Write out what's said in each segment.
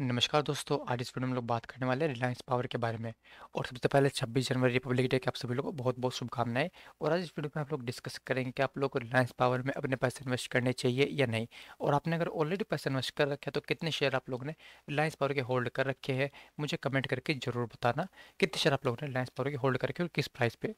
नमस्कार दोस्तों आज इस वीडियो में हम लोग बात करने वाले हैं रिलायंस पावर के बारे में और सबसे पहले 26 जनवरी रिपब्लिक डे के आप सभी लोगों को बहुत बहुत शुभकामनाएं और आज इस वीडियो में आप लोग डिस्कस करेंगे कि आप लोग को रिलायंस पावर में अपने पैसे इन्वेस्ट करने चाहिए या नहीं और आपने अगर ऑलरेडी पैसे इन्वेस्ट कर रखे हैं तो कितने शेयर आप लोगों ने रिलायंस पावर के होल्ड कर रखे हैं मुझे कमेंट करके जरूर बताना कितने शेयर आप लोगों ने रिलायंस पावर के होल्ड करके और किस प्राइस पे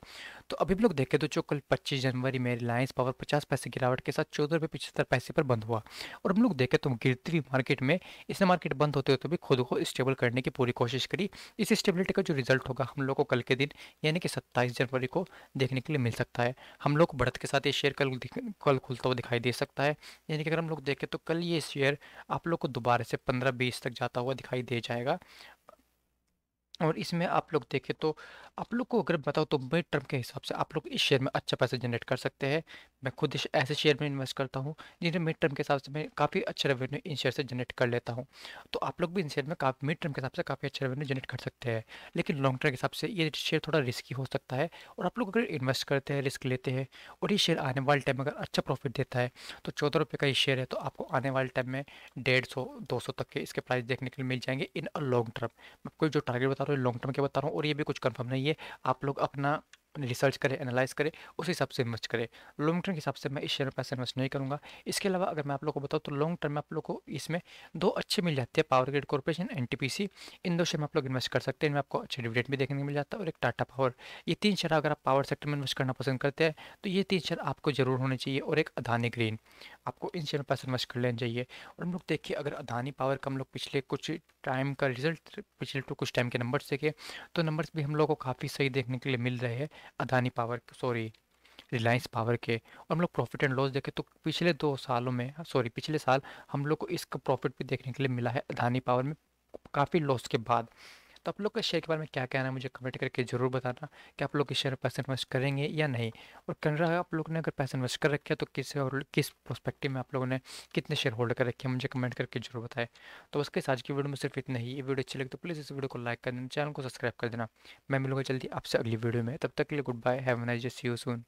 तो अभी हम लोग देखें तो जो कल पच्चीस जनवरी में रिलायंस पावर पचास पैसे गिरावट के साथ चौदह रुपये पचहत्तर पैसे पर बंद हुआ और हम लोग देखें तो गिरती हुई मार्केट में इसने मार्केट बंद होते करते हुए तो भी खुद को स्टेबल करने की पूरी कोशिश करी इस स्टेबिलिटी का जो रिजल्ट होगा हम लोग को कल के दिन यानी कि सत्ताईस जनवरी को देखने के लिए मिल सकता है हम लोग बढ़त के साथ ये शेयर कल कल खुलता हुआ दिखाई दे सकता है यानी कि अगर हम लोग देखें तो कल ये शेयर आप लोग को दोबारा से पंद्रह बीस तक जाता हुआ दिखाई दे जाएगा और इसमें आप लोग देखें तो आप लोग को अगर बताओ तो मिड टर्म के हिसाब से आप लोग इस शेयर में अच्छा पैसा जनरेट कर सकते हैं मैं खुद ऐसे शेयर में इन्वेस्ट करता हूँ जिन्हें मिड टर्म के हिसाब से मैं काफ़ी अच्छा रेवेन्यू इन शेयर से जनरेट कर लेता हूँ तो आप लोग भी इन शेयर में काफ़ी मिड टर्म के हिसाब से काफ़ी अच्छा रेवेन्यू जनरेट कर सकते हैं लेकिन लॉन्ग टर्म के हिसाब से ये शेयर थोड़ा रिस्की हो सकता है और आप लोग अगर इन्वेस्ट करते हैं रिस्क लेते हैं और ये शेयर आने वाले टाइम अगर अच्छा प्रॉफिट देता है तो चौदह रुपये का ये शेयर है तो आपको आने वाले टाइम में डेढ़ सौ दो सौ तक के इसके प्राइस देखने के लिए मिल जाएंगे इन अ लॉन्ग टर्म मैं कोई जो टारगेट बता रहा हूँ लॉन्ग टर्म के बता रहा हूँ और ये भी कुछ कन्फर्म नहीं है आप लोग अपना रिसर्च करे एनालाइज करे उस हिसाब से इन्वेस्ट करे लॉन्ग टर्म के हिसाब से मैं इस शेयर में पैसा इन्वेस्ट नहीं करूँगा इसके अलावा अगर मैं आप लोगों को बताऊँ तो लॉन्ग टर्म में आप लोग को इसमें दो अच्छे मिल जाते हैं पावर ग्रिड कॉर्पोरेशन एन इन दो शेयर में आप लोग इन्वेस्ट कर सकते हैं इनमें आपको अच्छे डिविडेंड भी देखने को मिल जाता है और एक टाटा पावर ये तीन शेयर अगर आप पावर सेक्टर में इन्वेस्ट करना पसंद करते हैं तो ये तीन शेयर आपको जरूर होने चाहिए और एक अदानी ग्रीन आपको इन शेयर में पैसा इन्वेस्ट कर लेना चाहिए और हम लोग देखिए अगर अदानी पावर का हम लोग पिछले कुछ टाइम का रिजल्ट पिछले कुछ टाइम के नंबर्स देखे तो नंबर्स भी हम लोग को काफ़ी सही देखने के लिए मिल रहे हैं Adani power sorry Reliance power के और हम लोग प्रॉफिट एंड लॉस देखें तो पिछले दो सालों में सॉरी पिछले साल हम लोग को इसका प्रॉफिट भी देखने के लिए मिला है अदानी पावर में काफ़ी लॉस के बाद तो आप लोग का शेयर के बारे में क्या कहना है मुझे कमेंट करके ज़रूर बताना कि आप लोग इस शेयर में पैसे इन्वेस्ट करेंगे या नहीं और है आप लोग ने अगर पैसे इन्वेस्ट कर रखे तो किस और किस प्रोस्पेक्टिव में आप लोगों ने कितने शेयर होल्ड कर रखे हैं मुझे कमेंट करके जरूर बताए तो उसके आज की वीडियो में सिर्फ इतना ही ये वीडियो अच्छी लगी तो प्लीज़ इस वीडियो को लाइक कर देना चैनल को सब्सक्राइब कर देना मैं मिलूंगा जल्दी आपसे अगली वीडियो में तब तक के लिए good bye have nice just you soon